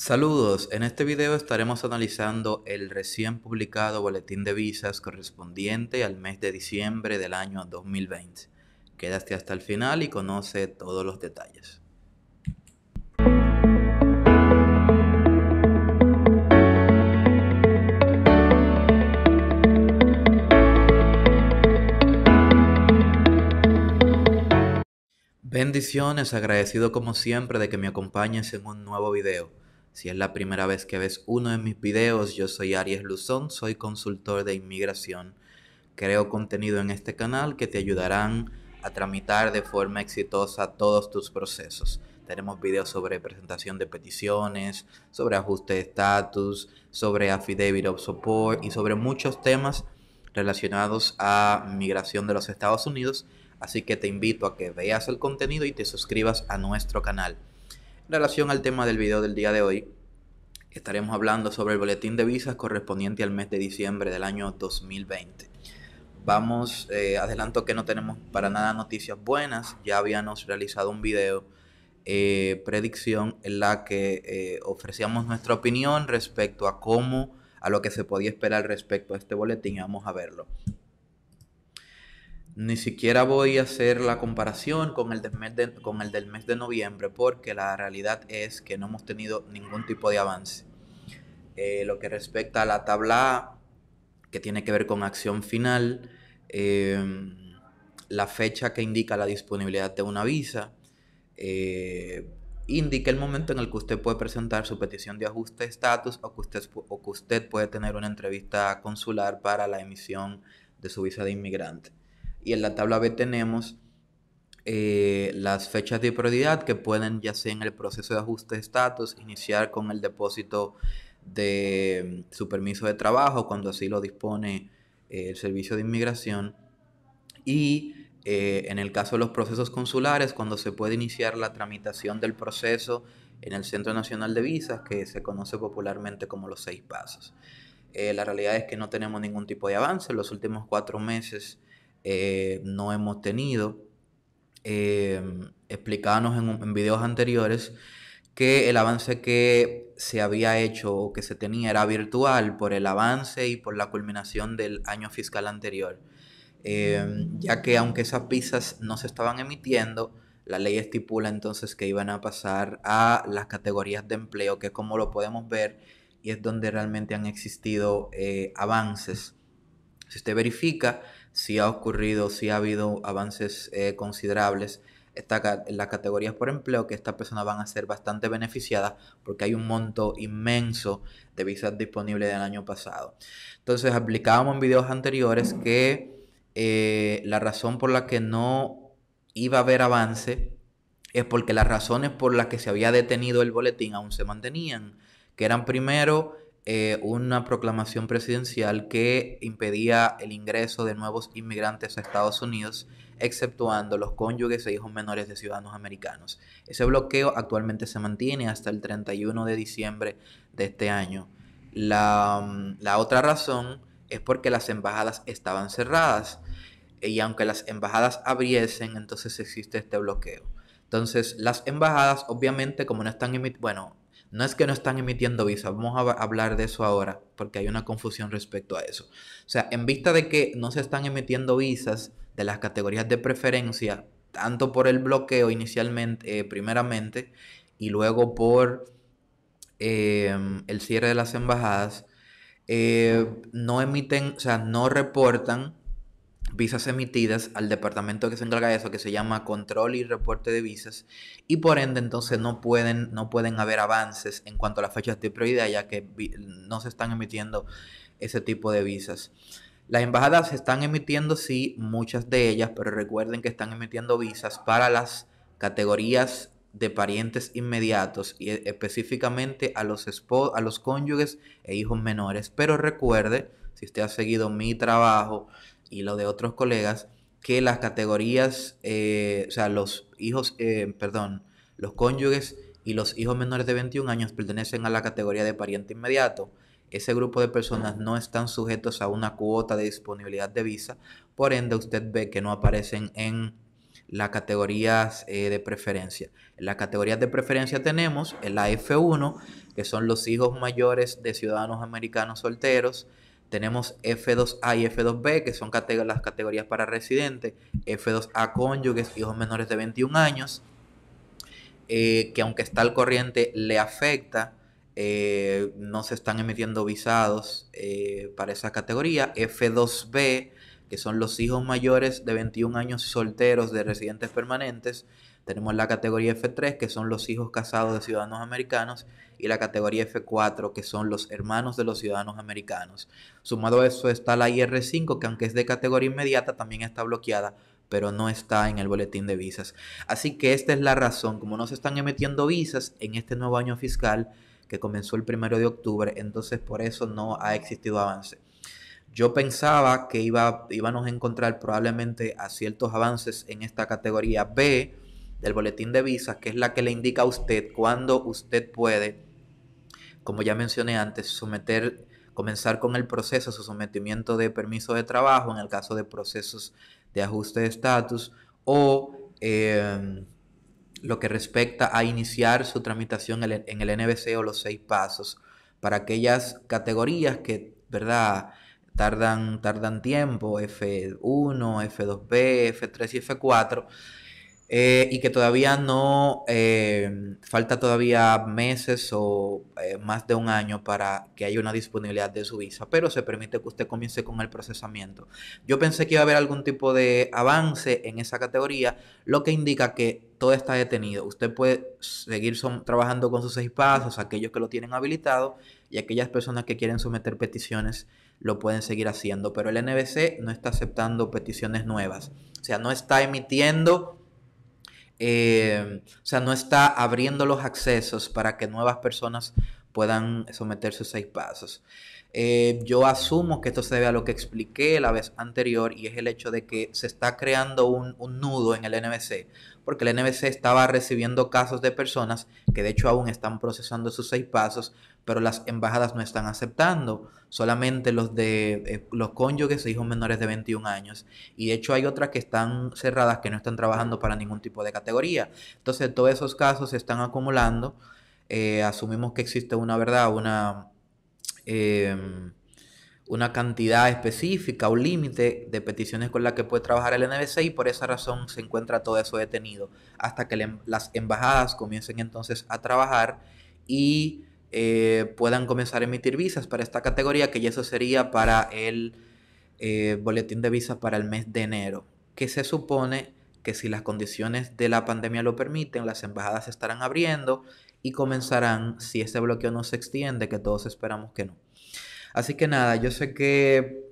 Saludos, en este video estaremos analizando el recién publicado boletín de visas correspondiente al mes de diciembre del año 2020. Quédate hasta el final y conoce todos los detalles. Bendiciones, agradecido como siempre de que me acompañes en un nuevo video. Si es la primera vez que ves uno de mis videos, yo soy Aries Luzón, soy consultor de inmigración. Creo contenido en este canal que te ayudarán a tramitar de forma exitosa todos tus procesos. Tenemos videos sobre presentación de peticiones, sobre ajuste de estatus, sobre affidavit of support y sobre muchos temas relacionados a migración de los Estados Unidos. Así que te invito a que veas el contenido y te suscribas a nuestro canal relación al tema del video del día de hoy, estaremos hablando sobre el boletín de visas correspondiente al mes de diciembre del año 2020. Vamos, eh, adelanto que no tenemos para nada noticias buenas, ya habíamos realizado un video eh, predicción en la que eh, ofrecíamos nuestra opinión respecto a cómo, a lo que se podía esperar respecto a este boletín, vamos a verlo. Ni siquiera voy a hacer la comparación con el, del mes de, con el del mes de noviembre porque la realidad es que no hemos tenido ningún tipo de avance. Eh, lo que respecta a la tabla A, que tiene que ver con acción final, em, la fecha que indica la disponibilidad de una visa, eh, indica el momento en el que usted puede presentar su petición de ajuste de estatus o, o que usted puede tener una entrevista consular para la emisión de su visa de inmigrante. Y en la tabla B tenemos eh, las fechas de prioridad que pueden, ya sea en el proceso de ajuste de estatus, iniciar con el depósito de mm, su permiso de trabajo cuando así lo dispone eh, el servicio de inmigración. Y eh, en el caso de los procesos consulares, cuando se puede iniciar la tramitación del proceso en el Centro Nacional de Visas, que se conoce popularmente como los seis pasos. la realidad es que no tenemos ningún tipo de avance. En los últimos cuatro meses eh, no hemos tenido. Eh, en, vídeos videos anteriores que el avance que se había hecho o que se tenía era virtual por el avance y por la culminación del año fiscal anterior, em, ya que aunque esas pizzas no se estaban emitiendo, la ley estipula entonces que iban a pasar a las categorías de empleo, que como lo podemos ver, y es donde realmente han existido eh, avances. Si usted verifica, si ha ocurrido, si ha habido avances eh, considerables está en las categorías por empleo que estas personas van a ser bastante beneficiadas porque hay un monto inmenso de visas disponibles del año pasado. Entonces, aplicábamos en videos anteriores que eh, la razón por la que no iba a haber avance es porque las razones por las que se había detenido el boletín aún se mantenían, que eran primero eh, una proclamación presidencial que impedía el ingreso de nuevos inmigrantes a Estados Unidos, exceptuando los cónyuges e hijos menores de ciudadanos americanos. Ese bloqueo actualmente se mantiene hasta el 31 de diciembre de este año. La, mm, la otra razón es porque las embajadas estaban cerradas y aunque las embajadas abriesen, entonces existe este bloqueo. Entonces, las embajadas, obviamente, como no están, bueno, no es que no están emitiendo visas, vamos a hablar de eso ahora, porque hay una confusión respecto a eso. O sea, en vista de que no se están emitiendo visas de las categorías de preferencia, tanto por el bloqueo inicialmente, eh, primeramente, y luego por em, el cierre de las embajadas, eh, no emiten, o sea, no reportan visas emitidas al departamento que se encarga de eso, que se llama control y reporte de visas, y por ende entonces no pueden, no pueden haber avances en cuanto a las fechas de prioridad, ya que no se están emitiendo ese tipo de visas. Las embajadas se están emitiendo, sí, muchas de ellas, pero recuerden que están emitiendo visas para las categorías de parientes inmediatos y e, específicamente a los, a los cónyuges e hijos menores. Pero recuerde, si usted ha seguido mi trabajo, y lo de otros colegas, que las categorías, eh, o sea, los hijos, eh, perdón, los cónyuges y los hijos menores de 21 años pertenecen a la categoría de pariente inmediato. Ese grupo de personas no están sujetos a una cuota de disponibilidad de visa, por ende usted ve que no aparecen en las categorías eh, de preferencia. En las categorías de preferencia tenemos el AF1, que son los hijos mayores de ciudadanos americanos solteros, tenemos F2A y F2B, que son las categorías para residentes, F2A cónyuges, hijos menores de 21 años, eh, que aunque está al corriente, le afecta. Eh, no se están emitiendo visados eh, para esa categoría. F2B que son los hijos mayores de 21 años solteros de residentes permanentes. Tenemos la categoría F3, que son los hijos casados de ciudadanos americanos, y la categoría F4, que son los hermanos de los ciudadanos americanos. Sumado a eso está la IR5, que aunque es de categoría inmediata, también está bloqueada pero no está en el boletín de visas. Así que esta es la razón, como no se están emitiendo visas en este nuevo año fiscal que comenzó el primero de octubre, entonces por eso no ha existido avance. Yo pensaba que iba, íbamos a encontrar probablemente a ciertos avances en esta categoría B del boletín de visas, que es la que le indica a usted cuándo usted puede, como ya mencioné antes, someter, comenzar con el proceso, su sometimiento de permiso de trabajo en el caso de procesos de ajuste de estatus o em, lo que respecta a iniciar su tramitación en el NBC o los seis pasos para aquellas categorías que, ¿verdad? tardan, tardan tiempo, F1, F2B, F3 y F4, eh, y que todavía no, eh, falta todavía meses o eh, más de un año para que haya una disponibilidad de su visa, pero se permite que usted comience con el procesamiento. Yo pensé que iba a haber algún tipo de avance en esa categoría, lo que indica que todo está detenido. Usted puede seguir trabajando con sus seis pasos, aquellos que lo tienen habilitado y aquellas personas que quieren someter peticiones lo pueden seguir haciendo, pero el NBC no está aceptando peticiones nuevas, o sea, no está emitiendo eh, o sea, no está abriendo los accesos para que nuevas personas puedan someter sus seis pasos. Eh, yo asumo que esto se debe a lo que expliqué la vez anterior y es el hecho de que se está creando un nudo en el NBC, porque el NBC estaba recibiendo casos de personas que de hecho aún están procesando sus seis pasos, pero las embajadas no están aceptando, solamente los de eh, los cónyuges e hijos menores de 21 años. Y de hecho hay otras que están cerradas, que no están trabajando para ningún tipo de categoría. Entonces todos esos casos se están acumulando. Eh, asumimos que existe una verdad, una, em, una cantidad específica, un límite de peticiones con las que puede trabajar el NBC y por esa razón se encuentra todo eso detenido hasta que em, las embajadas comiencen entonces a trabajar y eh, puedan comenzar a emitir visas para esta categoría, que ya eso sería para el eh, boletín de visas para el mes de enero, que se supone que si las condiciones de la pandemia lo permiten, las embajadas se estarán abriendo y comenzarán si ese bloqueo no se extiende, que todos esperamos que no. Así que nada, yo sé que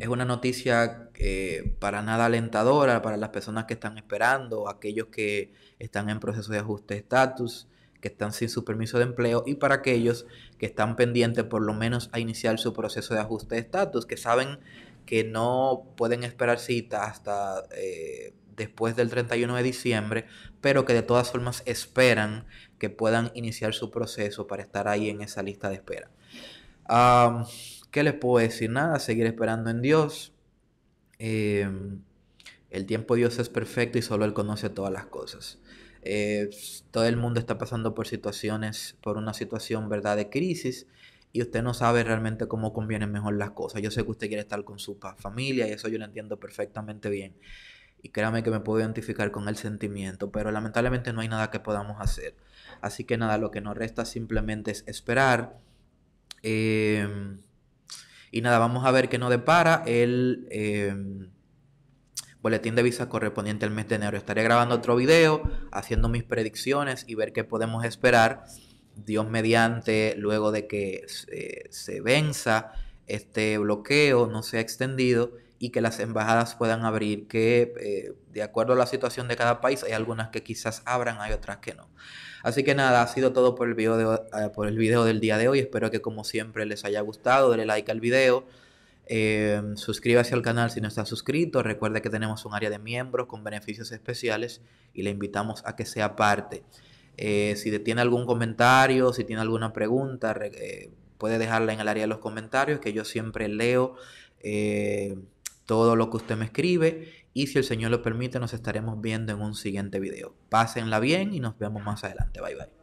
es una noticia eh, para nada alentadora para las personas que están esperando, aquellos que están en proceso de ajuste de estatus que están sin su permiso de empleo y para aquellos que están pendientes por lo menos a iniciar su proceso de ajuste de estatus, que saben que no pueden esperar cita hasta eh, después del 31 de diciembre, pero que de todas formas esperan que puedan iniciar su proceso para estar ahí en esa lista de espera. ¿Qué les puedo decir? Nada, seguir esperando en Dios. Em, el tiempo de Dios es perfecto y solo Él conoce todas las cosas. Eh, pues, todo el mundo está pasando por situaciones, por una situación, ¿verdad?, de crisis y usted no sabe realmente cómo convienen mejor las cosas. Yo sé que usted quiere estar con su familia y eso yo lo entiendo perfectamente bien. Y créame que me puedo identificar con el sentimiento, pero lamentablemente no hay nada que podamos hacer. Así que nada, lo que nos resta simplemente es esperar. Em, y nada, vamos a ver qué nos depara el... Em, boletín pues de visa correspondiente al mes de enero. Estaré grabando otro video, haciendo mis predicciones y ver qué podemos esperar, Dios mediante, luego de que eh, se, venza este bloqueo, no sea extendido y que las embajadas puedan abrir, que eh, de acuerdo a la situación de cada país, hay algunas que quizás abran, hay otras que no. Así que nada, ha sido todo por el video, eh, por el video del día de hoy. Espero que como siempre les haya gustado, denle like al video Em, suscríbase al canal si no está suscrito. Recuerde que tenemos un área de miembros con beneficios especiales y le invitamos a que sea parte. Eh, si tiene algún comentario, si tiene alguna pregunta, eh, puede dejarla en el área de los comentarios, que yo siempre leo eh, todo lo que usted me escribe. Y si el Señor lo permite, nos estaremos viendo en un siguiente video. Pásenla bien y nos vemos más adelante. Bye bye.